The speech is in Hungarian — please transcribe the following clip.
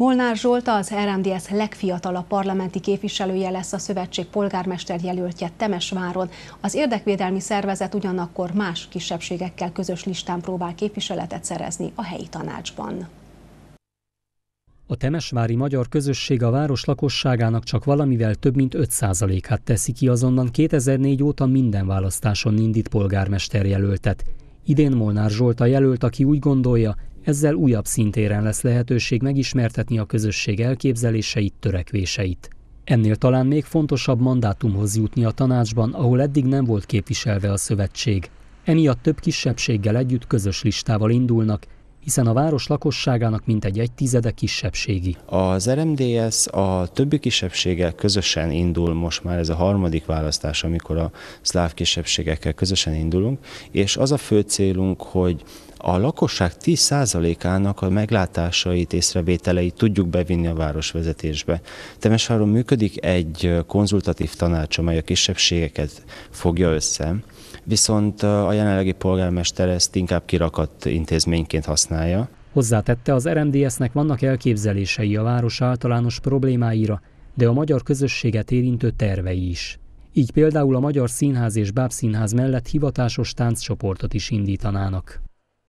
Molnár Zsolt az RMDS legfiatalabb parlamenti képviselője lesz a szövetség polgármester jelöltje Temesváron. Az érdekvédelmi szervezet ugyanakkor más kisebbségekkel közös listán próbál képviseletet szerezni a helyi tanácsban. A temesvári magyar közösség a város lakosságának csak valamivel több mint 5%-át teszi ki, azonnan. 2004 óta minden választáson indít polgármester jelöltet. Idén Molnár a jelölt, aki úgy gondolja, ezzel újabb szintéren lesz lehetőség megismertetni a közösség elképzeléseit, törekvéseit. Ennél talán még fontosabb mandátumhoz jutni a tanácsban, ahol eddig nem volt képviselve a szövetség. Emiatt több kisebbséggel együtt közös listával indulnak, hiszen a város lakosságának mintegy egy tizede kisebbségi. Az RMDS a többi kisebbséggel közösen indul, most már ez a harmadik választás, amikor a szláv kisebbségekkel közösen indulunk, és az a fő célunk, hogy a lakosság 10%-ának a meglátásait, észrevételeit tudjuk bevinni a városvezetésbe. Temesváron működik egy konzultatív tanács, amely a kisebbségeket fogja össze, viszont a jelenlegi polgármester ezt inkább kirakat intézményként használja. Hozzátette, az RMDS-nek vannak elképzelései a város általános problémáira, de a magyar közösséget érintő tervei is. Így például a Magyar Színház és Bábszínház mellett hivatásos tánccsoportot is indítanának.